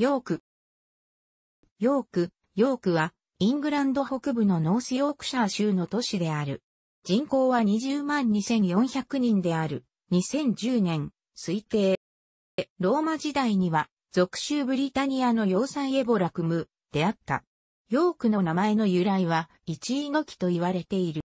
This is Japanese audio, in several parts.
ヨーク。ヨーク、ヨークは、イングランド北部のノースヨークシャー州の都市である。人口は20万2400人である。2010年、推定。ローマ時代には、属州ブリタニアの要塞エボラクム、であった。ヨークの名前の由来は、一位の木と言われている。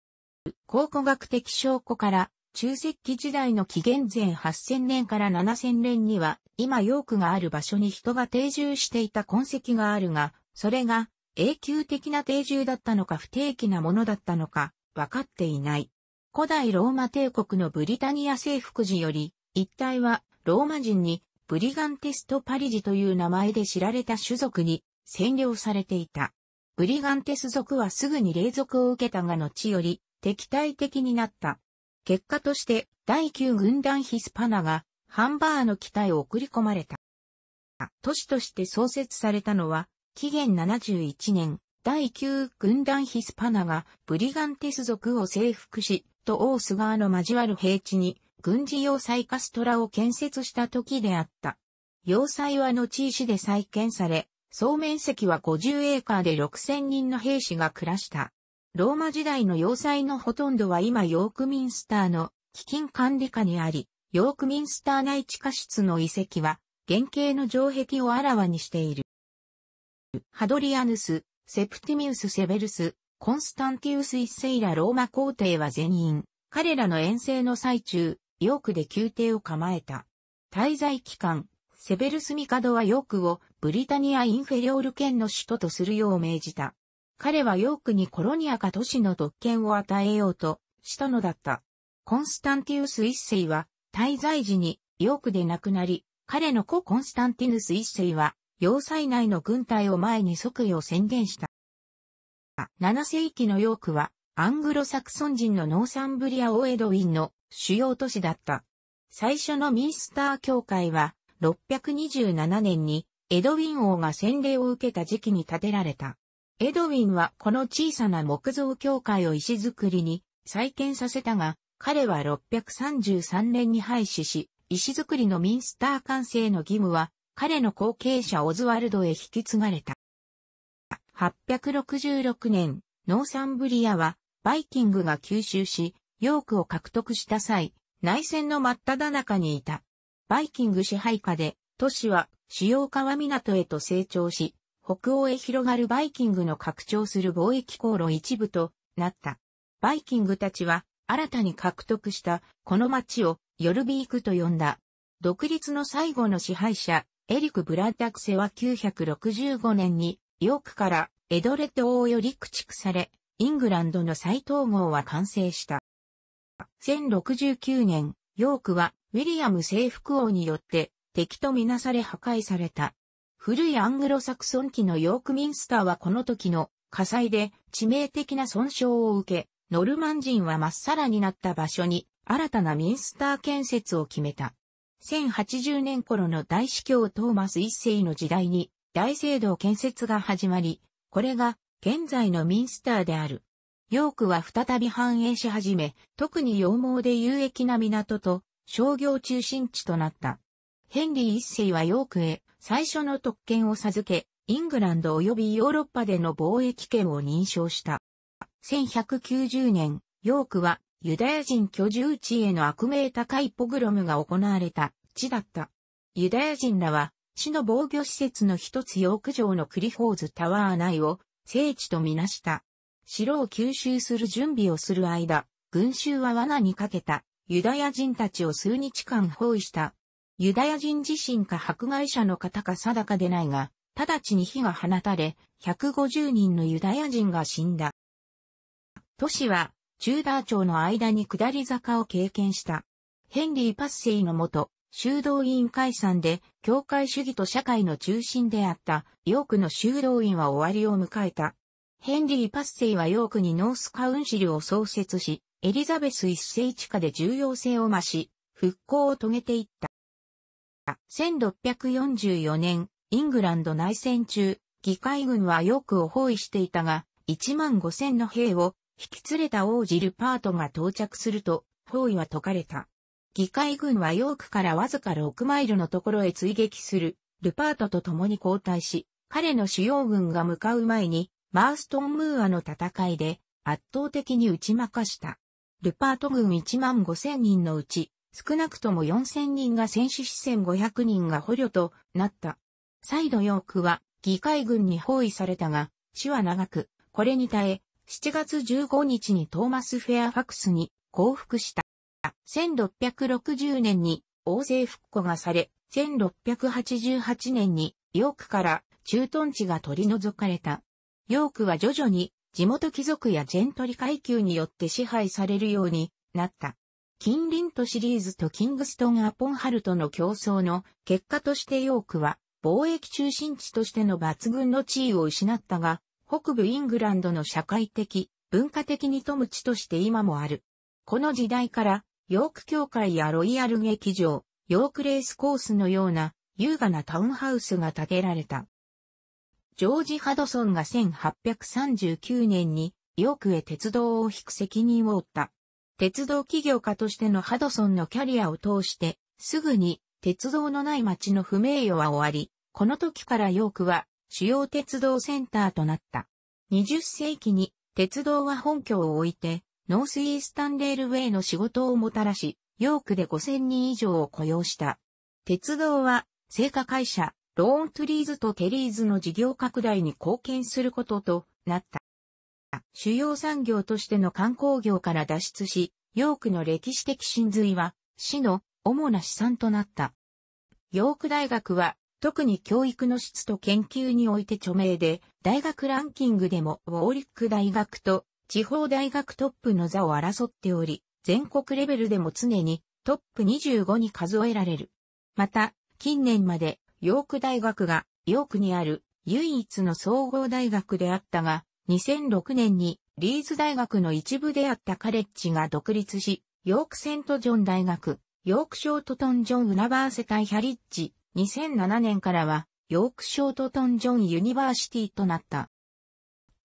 考古学的証拠から、中石器時代の紀元前8000年から7000年には、今ヨークがある場所に人が定住していた痕跡があるが、それが永久的な定住だったのか不定期なものだったのか、分かっていない。古代ローマ帝国のブリタニア征服時より、一帯はローマ人にブリガンテスト・パリジという名前で知られた種族に占領されていた。ブリガンテス族はすぐに隷属を受けたが後より敵対的になった。結果として第9軍団ヒスパナがハンバーの機体を送り込まれた。都市として創設されたのは、紀元71年、第9軍団ヒスパナがブリガンテス族を征服し、とオース川の交わる平地に軍事要塞カストラを建設した時であった。要塞は後石で再建され、総面積は50エーカーで6000人の兵士が暮らした。ローマ時代の要塞のほとんどは今ヨークミンスターの基金管理下にあり、ヨークミンスター内地下室の遺跡は、原型の城壁をあらわにしている。ハドリアヌス、セプティミウス・セベルス、コンスタンティウス一世らローマ皇帝は全員、彼らの遠征の最中、ヨークで宮廷を構えた。滞在期間、セベルスミカドはヨークをブリタニア・インフェリオール県の首都とするよう命じた。彼はヨークにコロニアか都市の特権を与えようとしたのだった。コンスタンティウス一世は滞在時にヨークで亡くなり、彼の子コンスタンティヌス一世は要塞内の軍隊を前に即位を宣言した。7世紀のヨークはアングロサクソン人のノーサンブリア・オエドウィンの主要都市だった。最初のミンスター教会は627年にエドウィン王が洗礼を受けた時期に建てられた。エドウィンはこの小さな木造教会を石造りに再建させたが、彼は633年に廃止し、石造りのミンスター完成の義務は、彼の後継者オズワルドへ引き継がれた。866年、ノーサンブリアは、バイキングが吸収し、ヨークを獲得した際、内戦の真っ只中にいた。バイキング支配下で、都市は主要川港へと成長し、北欧へ広がるバイキングの拡張する貿易航路一部となった。バイキングたちは新たに獲得したこの町をヨルビークと呼んだ。独立の最後の支配者、エリク・ブラッダクセは965年にヨークからエドレッド王より駆逐され、イングランドの再統合は完成した。1069年、ヨークはウィリアム征服王によって敵とみなされ破壊された。古いアングロサクソン機のヨークミンスターはこの時の火災で致命的な損傷を受け、ノルマン人はまっさらになった場所に新たなミンスター建設を決めた。1080年頃の大司教トーマス一世の時代に大聖堂建設が始まり、これが現在のミンスターである。ヨークは再び繁栄し始め、特に羊毛で有益な港と商業中心地となった。ヘンリー一世はヨークへ最初の特権を授け、イングランド及びヨーロッパでの貿易権を認証した。1190年、ヨークはユダヤ人居住地への悪名高いポグロムが行われた地だった。ユダヤ人らは、市の防御施設の一つヨーク城のクリフォーズタワー内を聖地とみなした。城を吸収する準備をする間、群衆は罠にかけたユダヤ人たちを数日間包囲したユダヤ人自身か迫害者の方か定かでないが、直ちに火が放たれ、150人のユダヤ人が死んだ。都市は、チューダー町の間に下り坂を経験した。ヘンリー・パッセイのもと、修道院解散で、教会主義と社会の中心であった、ヨークの修道院は終わりを迎えた。ヘンリー・パッセイはヨークにノースカウンシルを創設し、エリザベス一世地下で重要性を増し、復興を遂げていった。1644年、イングランド内戦中、議会軍はヨークを包囲していたが、1万5千の兵を引き連れた王子ルパートが到着すると、包囲は解かれた。議会軍はヨークからわずか6マイルのところへ追撃する、ルパートと共に交代し、彼の主要軍が向かう前に、マーストン・ムーアの戦いで圧倒的に打ち負かした。ルパート軍1万5千人のうち少なくとも4000人が戦死死1500人が捕虜となった。再度ヨークは議会軍に包囲されたが、死は長く、これに耐え、7月15日にトーマス・フェアファクスに降伏した。1660年に王政復古がされ、1688年にヨークから駐屯地が取り除かれた。ヨークは徐々に地元貴族やジェントリ階級によって支配されるようになった。近隣とシリーズとキングストン・アポンハルトの競争の結果としてヨークは貿易中心地としての抜群の地位を失ったが、北部イングランドの社会的、文化的に富む地として今もある。この時代から、ヨーク協会やロイヤル劇場、ヨークレースコースのような優雅なタウンハウスが建てられた。ジョージ・ハドソンが1839年にヨークへ鉄道を引く責任を負った。鉄道企業家としてのハドソンのキャリアを通して、すぐに鉄道のない町の不名誉は終わり、この時からヨークは主要鉄道センターとなった。20世紀に鉄道は本拠を置いて、ノースイースタンレールウェイの仕事をもたらし、ヨークで5000人以上を雇用した。鉄道は、製菓会社、ローントリーズとテリーズの事業拡大に貢献することとなった。主要産業としての観光業から脱出し、ヨークの歴史的真髄は、市の主な資産となった。ヨーク大学は、特に教育の質と研究において著名で、大学ランキングでもウォーリック大学と地方大学トップの座を争っており、全国レベルでも常にトップ25に数えられる。また、近年までヨーク大学がヨークにある唯一の総合大学であったが、2006年にリーズ大学の一部であったカレッジが独立し、ヨークセントジョン大学、ヨークショートトンジョン・ウナバーセタイ・ハリッジ、2007年からは、ヨークショートトンジョン・ユニバーシティとなった。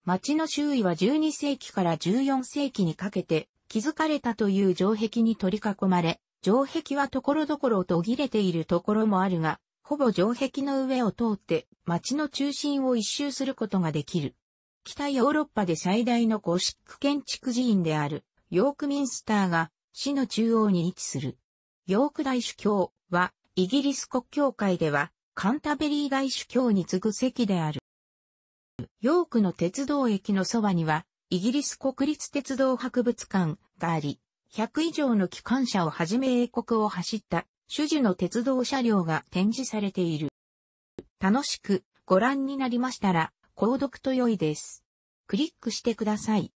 町の周囲は12世紀から14世紀にかけて、築かれたという城壁に取り囲まれ、城壁は所々途切れているところもあるが、ほぼ城壁の上を通って、町の中心を一周することができる。北ヨーロッパで最大のゴシック建築寺院である、ヨークミンスターが市の中央に位置する。ヨーク大主教は、イギリス国教会では、カンタベリー大主教に次ぐ席である。ヨークの鉄道駅のそばには、イギリス国立鉄道博物館があり、100以上の機関車をはじめ英国を走った種々の鉄道車両が展示されている。楽しくご覧になりましたら、購読と良いです。クリックしてください。